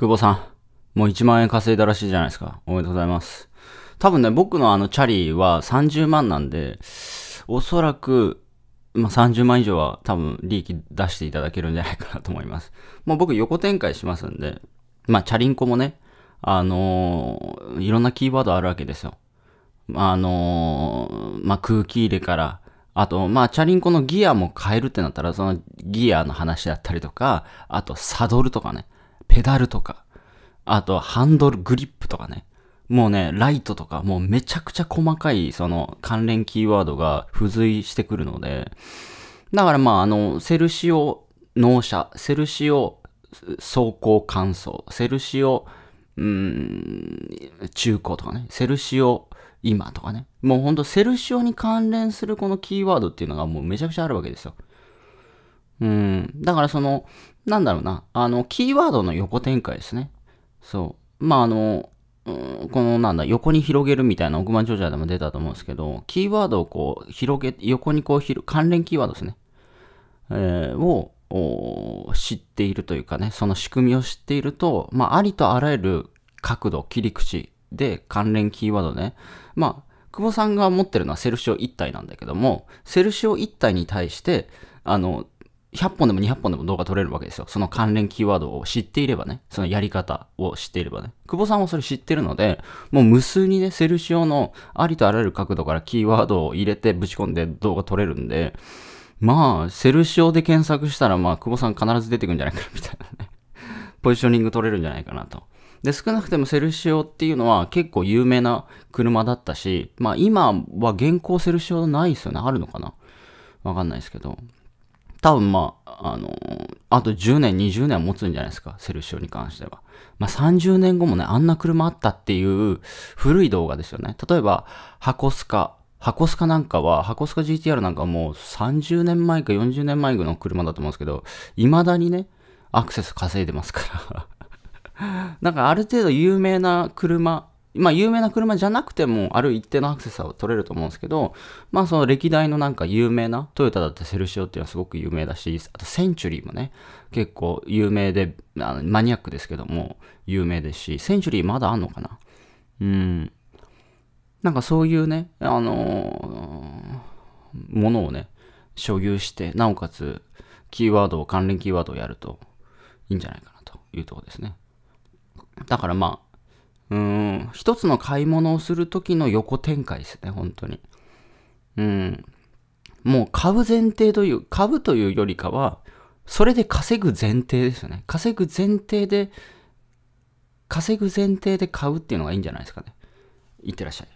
久保さん、もう1万円稼いだらしいじゃないですか。おめでとうございます。多分ね、僕のあのチャリは30万なんで、おそらく、まあ、30万以上は多分利益出していただけるんじゃないかなと思います。もう僕横展開しますんで、まあ、チャリンコもね、あのー、いろんなキーワードあるわけですよ。まあのー、まあ、空気入れから、あと、まあ、チャリンコのギアも変えるってなったら、そのギアの話だったりとか、あと、サドルとかね。ペダルとか、あとハンドル、グリップとかね。もうね、ライトとか、もうめちゃくちゃ細かい、その関連キーワードが付随してくるので、だからまあ、あの、セルシオ納車、セルシオ走行乾燥、セルシオ、うん、中古とかね、セルシオ今とかね、もうほんとセルシオに関連するこのキーワードっていうのがもうめちゃくちゃあるわけですよ。うん。だからその、なんだろうな、あの、キーワードの横展開ですね。そう。まあ、あの、このなんだ、横に広げるみたいな億万長者でも出たと思うんですけど、キーワードをこう、広げ、横にこう、関連キーワードですね。えー、を、知っているというかね、その仕組みを知っていると、まあ、ありとあらゆる角度、切り口で関連キーワードね、まあ、久保さんが持ってるのはセルシオ1体なんだけども、セルシオ1体に対して、あの、100本でも200本でも動画撮れるわけですよ。その関連キーワードを知っていればね、そのやり方を知っていればね。久保さんはそれ知ってるので、もう無数にね、セルシオのありとあらゆる角度からキーワードを入れてぶち込んで動画撮れるんで、まあ、セルシオで検索したら、まあ、久保さん必ず出てくるんじゃないかな、みたいなね。ポジショニング撮れるんじゃないかなと。で、少なくてもセルシオっていうのは結構有名な車だったし、まあ今は現行セルシオないですよね。あるのかなわかんないですけど。多分まあ、あのあと10年、20年は持つんじゃないですか、セルシオに関しては。まあ30年後もね、あんな車あったっていう古い動画ですよね。例えば、ハコスカ、ハコスカなんかは、ハコスカ GTR なんかもう30年前か40年前ぐらいの車だと思うんですけど、未だにね、アクセス稼いでますから なんかある程度有名な車まあ、有名な車じゃなくても、ある一定のアクセーは取れると思うんですけど、まあ、その歴代のなんか有名な、トヨタだってセルシオっていうのはすごく有名だし、あとセンチュリーもね、結構有名で、あのマニアックですけども、有名ですし、センチュリーまだあんのかなうん。なんかそういうね、あのー、ものをね、所有して、なおかつ、キーワードを、関連キーワードをやるといいんじゃないかなというとこですね。だからまあ、うん、一つの買い物をする時の横展開ですね、本当に。うん。もう買う前提という、買うというよりかは、それで稼ぐ前提ですよね。稼ぐ前提で、稼ぐ前提で買うっていうのがいいんじゃないですかね。いってらっしゃい。